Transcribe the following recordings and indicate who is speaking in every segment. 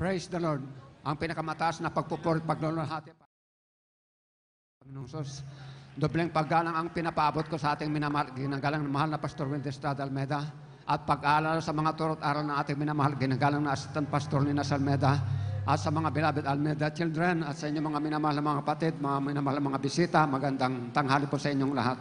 Speaker 1: Praise the Lord. Ang pinakamataas na pagpupuri, paglulunhati, Panginoon Dobleng paggalang ang pinapaabot ko sa ating minamahal, ginagalang mahal na Pastor Wendy Estrada Almeda at pag-aalala sa mga turot aral na ating minamahal, ginagalang na Assistant Pastor Nina Salmeda at sa mga beloved Almeda children at sa inyong mga minamahal na mga kapatid, mga minamahal na mga bisita, magandang tanghali po sa inyong lahat.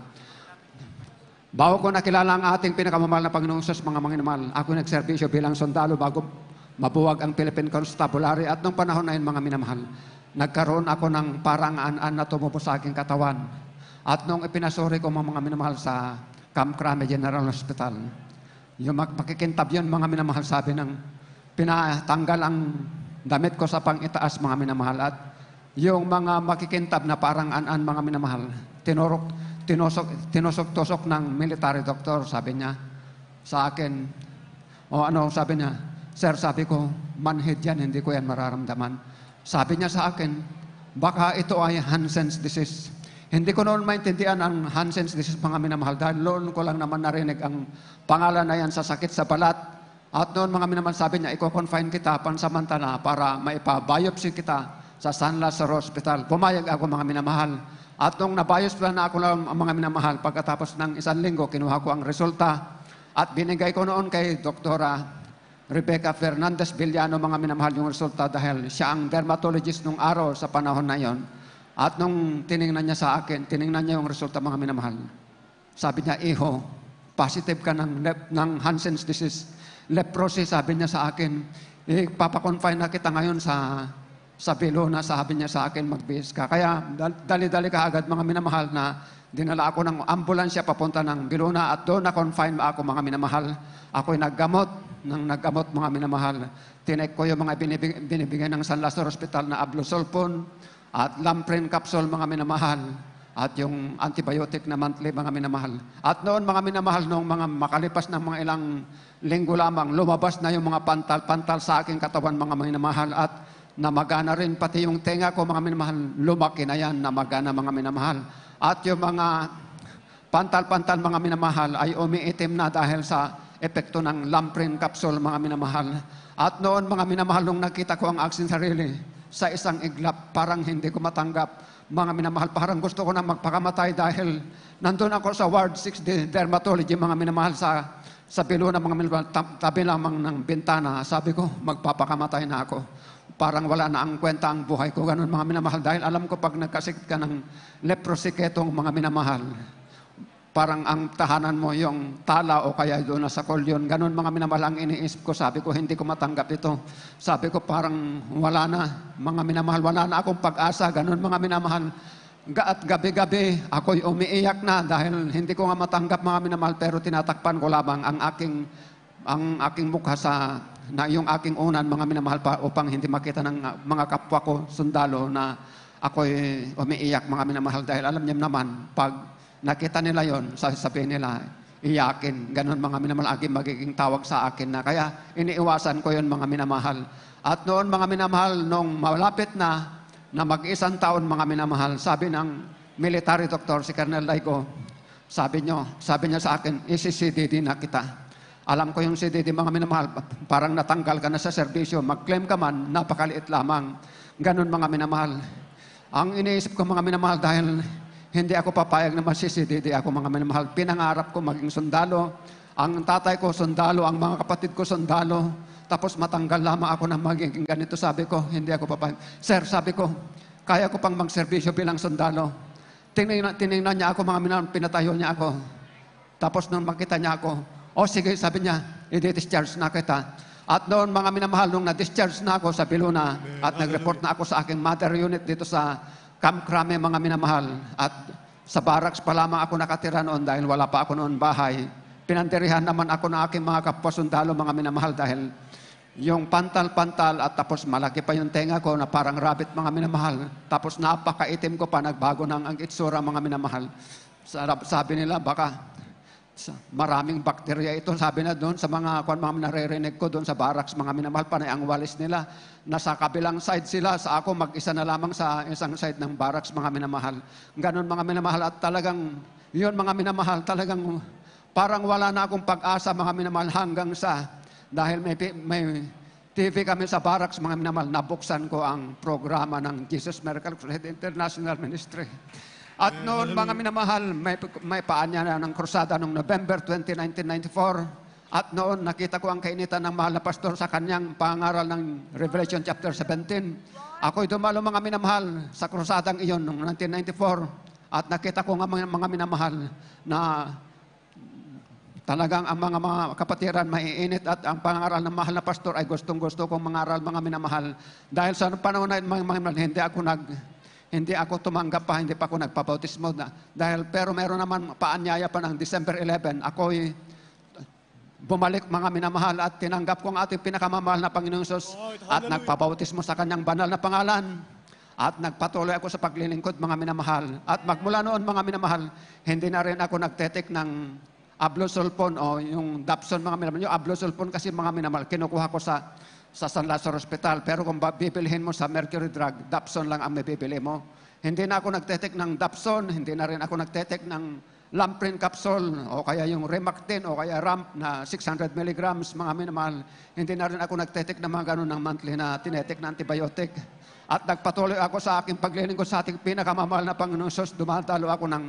Speaker 1: Bago ko nakilala ang ating pinakamamahal na Panginoong Sos, mga manginamahal, ako nagserbisyo bilang sundalo bago mabuwag ang Philippine Constabulary at nung panahon na yun, mga minamahal, nagkaroon ako ng parang an-an na tumubo sa aking katawan. At nung ipinasuri ko mga, mga minamahal sa Camp Crame General Hospital, yung magpakikintab yun, mga minamahal, sabi ng pinatanggal ang damit ko sa pangitaas, mga minamahal. At yung mga makikintab na parang an-an, mga minamahal, tinurok, tinusok, tinusok-tusok ng military doctor, sabi niya sa akin. O ano, sabi niya, Sir, sabi ko, manhid yan, hindi ko yan mararamdaman. Sabi niya sa akin, baka ito ay Hansen's disease. Hindi ko noon maintindihan ang Hansen's disease, mga minamahal, dahil noon ko lang naman narinig ang pangalan na yan sa sakit sa balat. At noon mga minamahal, sabi niya, i-confine kita pansamantala para maipa-biopsy kita sa San Lazaro Hospital. Pumayag ako mga minamahal. At nung nabiopsy na ako ng mga minamahal, pagkatapos ng isang linggo, kinuha ko ang resulta at binigay ko noon kay Doktora Rebecca Fernandez Villano, mga minamahal yung resulta dahil siya ang dermatologist nung araw sa panahon na yon. At nung tiningnan niya sa akin, tiningnan niya yung resulta mga minamahal. Sabi niya, Iho, positive ka ng, lep, ng Hansen's disease. Leprosy, sabi niya sa akin, ipapakonfine eh, na kita ngayon sa sa Bilona, sabi niya sa akin, magbihis ka. Kaya dali-dali ka agad mga minamahal na dinala ako ng ambulansya papunta ng Bilona at doon na-confine ako mga minamahal. Ako'y naggamot, nang nagamot mga minamahal. Tinek ko yung mga binibig, binibigay ng San Lazaro Hospital na ablosolpon at lamprin capsule mga minamahal at yung antibiotic na monthly mga minamahal. At noon mga minamahal, noong mga makalipas ng mga ilang linggo lamang, lumabas na yung mga pantal-pantal sa aking katawan mga minamahal at namagana rin pati yung tenga ko mga minamahal, lumaki na yan, namagana mga minamahal. At yung mga pantal-pantal mga minamahal ay umiitim na dahil sa epekto ng lamprin capsule, mga minamahal. At noon, mga minamahal, nung nakita ko ang aking sarili sa isang iglap, parang hindi ko matanggap. Mga minamahal, parang gusto ko na magpakamatay dahil nandun ako sa Ward 6 Dermatology, mga minamahal, sa, sa bilo ng mga minamahal, tabi lamang ng bintana. Sabi ko, magpapakamatay na ako. Parang wala na ang kwenta ang buhay ko, ganun mga minamahal. Dahil alam ko pag nagkasikit ka ng leprosiketong mga minamahal, parang ang tahanan mo yung tala o kaya doon sa kolyon. Ganun mga minamahal ang iniisip ko. Sabi ko, hindi ko matanggap ito. Sabi ko, parang wala na. Mga minamahal, wala na akong pag-asa. Ganun mga minamahal. Ga at gabi-gabi, ako'y umiiyak na dahil hindi ko nga matanggap mga minamahal pero tinatakpan ko lamang ang aking ang aking mukha sa na yung aking unan mga minamahal pa upang hindi makita ng mga kapwa ko sundalo na ako'y umiiyak mga minamahal dahil alam niyo naman pag Nakita nila yon, sasabihin nila, iyakin. ganun mga minamahal magiging tawag sa akin na. Kaya iniiwasan ko yon mga minamahal. At noon mga minamahal, nung malapit na, na mag-isang taon mga minamahal, sabi ng military doctor si Colonel Daigo, sabi, nyo, sabi niya sa akin, isi-CDD na kita. Alam ko yung CDD mga minamahal, parang natanggal ka na sa serbisyo, mag-claim ka man, napakaliit lamang. Ganun mga minamahal. Ang iniisip ko mga minamahal dahil hindi ako papayag na masisi, hindi ako mga minamahal. Pinangarap ko maging sundalo. Ang tatay ko sundalo, ang mga kapatid ko sundalo. Tapos matanggal lamang ako na magiging ganito. Sabi ko, hindi ako papayag. Sir, sabi ko, kaya ko pang magserbisyo bilang sundalo. Tinignan, tinignan niya ako, mga minamahal, pinatayo niya ako. Tapos nung makita niya ako, o oh, sige, sabi niya, i-discharge na kita. At noon, mga minamahal, nung na-discharge na ako sa Piluna at nag-report na ako sa aking mother unit dito sa Camp Crame, mga minamahal. At sa barracks pa lamang ako nakatira noon dahil wala pa ako noon bahay. Pinantirihan naman ako ng aking mga kapwa sundalo, mga minamahal, dahil yung pantal-pantal at tapos malaki pa yung tenga ko na parang rabbit, mga minamahal. Tapos napakaitim ko pa, nagbago ng ang itsura, mga minamahal. Sabi nila, baka sa, maraming bakterya ito. Sabi na doon sa mga, kung mga naririnig ko doon sa barracks, mga minamahal, pa na ang walis nila. Nasa kabilang side sila. Sa ako, mag-isa na lamang sa isang side ng barracks, mga minamahal. Ganon, mga minamahal. At talagang, yun, mga minamahal, talagang parang wala na akong pag-asa, mga minamahal, hanggang sa, dahil may, may TV kami sa barracks, mga minamahal, nabuksan ko ang programa ng Jesus Miracle International Ministry. At mm, noon, mga minamahal, may, may paanya na ng krusada noong November 20, 1994. At noon, nakita ko ang kainitan ng mahal na pastor sa kanyang pangaral ng Revelation chapter 17. Ako'y dumalo, mga minamahal, sa krusadang iyon noong 1994. At nakita ko nga mga, mga minamahal na Talagang ang mga, mga kapatiran maiinit at ang pangaral ng mahal na pastor ay gustong-gusto kong mangaral mga minamahal. Dahil sa panahon na mga, mga, hindi ako nag hindi ako tumanggap pa, hindi pa ako nagpabautismo. Na, dahil, pero meron naman paanyaya pa ng December 11. Ako'y bumalik mga minamahal at tinanggap ko ang ating pinakamamahal na Panginoong Sos oh, at nagpabautismo sa kanyang banal na pangalan. At nagpatuloy ako sa paglilingkod mga minamahal. At magmula noon mga minamahal, hindi na rin ako nagtetik ng ablosulfon o yung dapson mga minamahal. Yung ablosulfon kasi mga minamahal, kinukuha ko sa sa San Lazaro Hospital. Pero kung bibilhin mo sa Mercury Drug, Dapson lang ang mabibili mo. Hindi na ako nagtetek ng Dapson, hindi na rin ako nagtetek ng Lamprin capsule o kaya yung Remactin o kaya Ramp na 600 milligrams, mga minamahal. Hindi na rin ako nagtetek ng mga ganun ng monthly na tinetek na antibiotic. At nagpatuloy ako sa aking paglilingkod sa ating pinakamamahal na Panginoon Sos. Dumadalo ako ng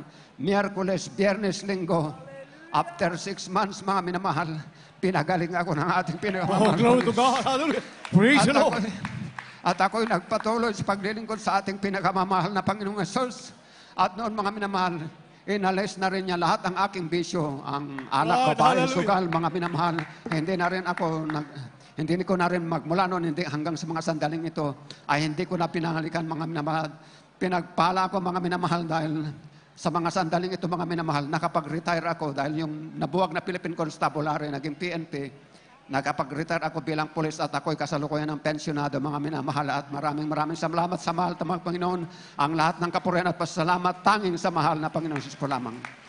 Speaker 1: Miyerkules, Biyernes, Linggo After six months, mga minamahal, pinagaling ako ng ating pinakamamahal. Oh, glory to God. Hallelujah. Praise the Lord. At ako'y nagpatuloy sa paglilingkod sa ating pinakamamahal na Panginoong Jesus. At noon, mga minamahal, inalis na rin niya lahat ang aking bisyo, ang alak ko, pare, sugal, mga minamahal. Hindi na rin ako, nag, hindi ko na rin magmula noon, hindi, hanggang sa mga sandaling ito, ay hindi ko na pinangalikan, mga minamahal. Pinagpala ko, mga minamahal, dahil sa mga sandaling ito mga minamahal, nakapag-retire ako dahil yung nabuwag na Philippine Constabulary, naging PNP, nakapag-retire ako bilang pulis at ako'y kasalukuyan ng pensionado mga minamahal. At maraming maraming salamat sa mahal na Panginoon, ang lahat ng kapurihan at pasalamat tanging sa mahal na Panginoon Jesus ko lamang.